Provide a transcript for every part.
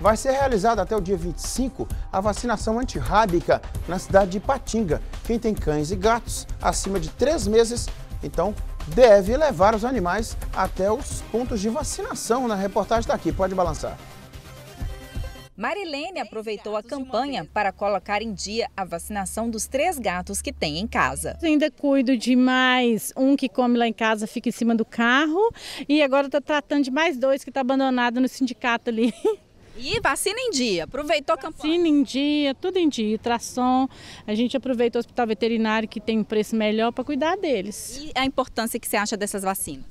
Vai ser realizada até o dia 25 a vacinação antirrábica na cidade de Patinga. Quem tem cães e gatos acima de três meses, então deve levar os animais até os pontos de vacinação. Na reportagem está aqui, pode balançar. Marilene aproveitou a campanha para colocar em dia a vacinação dos três gatos que tem em casa. Ainda cuido de mais um que come lá em casa, fica em cima do carro. E agora está tratando de mais dois que está abandonado no sindicato ali. E vacina em dia, aproveitou a campanha? Vacina em dia, tudo em dia, ultrassom. A gente aproveita o hospital veterinário que tem um preço melhor para cuidar deles. E a importância que você acha dessas vacinas?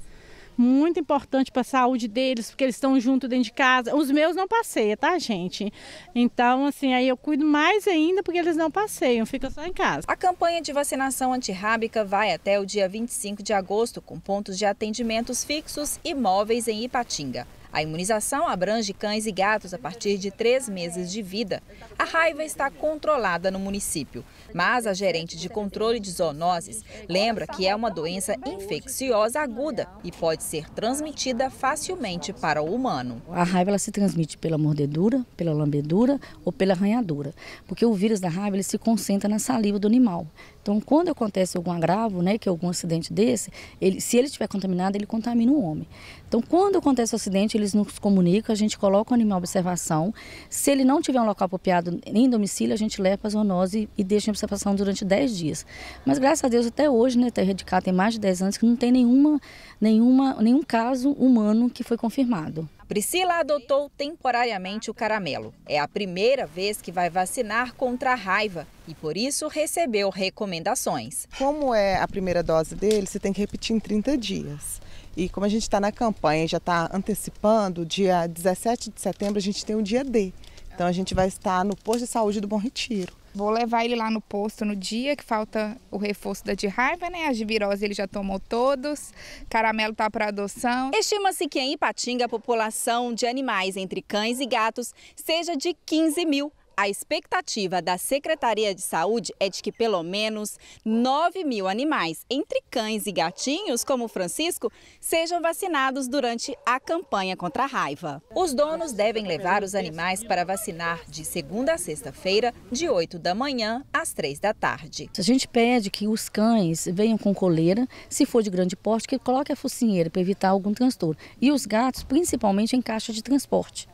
muito importante para a saúde deles, porque eles estão junto dentro de casa. Os meus não passeiam, tá, gente? Então, assim, aí eu cuido mais ainda porque eles não passeiam, ficam só em casa. A campanha de vacinação antirrábica vai até o dia 25 de agosto, com pontos de atendimentos fixos e móveis em Ipatinga. A imunização abrange cães e gatos a partir de três meses de vida. A raiva está controlada no município, mas a gerente de controle de zoonoses lembra que é uma doença infecciosa aguda e pode ser transmitida facilmente para o humano. A raiva ela se transmite pela mordedura, pela lambedura ou pela arranhadura, porque o vírus da raiva ele se concentra na saliva do animal. Então, quando acontece algum agravo, né, que é algum acidente desse, ele, se ele estiver contaminado, ele contamina o homem. Então, quando acontece o acidente, ele eles nos comunicam, a gente coloca o animal em observação. Se ele não tiver um local apropriado em domicílio, a gente leva para a zoonose e deixa em observação durante 10 dias. Mas graças a Deus, até hoje, né, de radicar tem mais de 10 anos, que não tem nenhuma, nenhuma, nenhum caso humano que foi confirmado. Priscila adotou temporariamente o caramelo. É a primeira vez que vai vacinar contra a raiva e por isso recebeu recomendações. Como é a primeira dose dele, você tem que repetir em 30 dias. E como a gente está na campanha, já está antecipando, dia 17 de setembro a gente tem o um dia D. Então a gente vai estar no posto de saúde do Bom Retiro. Vou levar ele lá no posto no dia que falta o reforço da de raiva, né? A de virose ele já tomou todos, caramelo tá para adoção. Estima-se que em Ipatinga a população de animais entre cães e gatos seja de 15 mil a expectativa da Secretaria de Saúde é de que pelo menos 9 mil animais, entre cães e gatinhos, como o Francisco, sejam vacinados durante a campanha contra a raiva. Os donos devem levar os animais para vacinar de segunda a sexta-feira, de 8 da manhã às 3 da tarde. A gente pede que os cães venham com coleira, se for de grande porte, que coloque a focinheira para evitar algum transtorno. E os gatos, principalmente em caixa de transporte.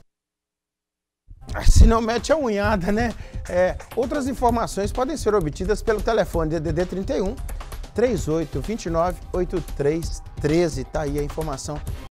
Se não mete a unhada, né? É, outras informações podem ser obtidas pelo telefone DDD 31 38 29 83 13. Tá aí a informação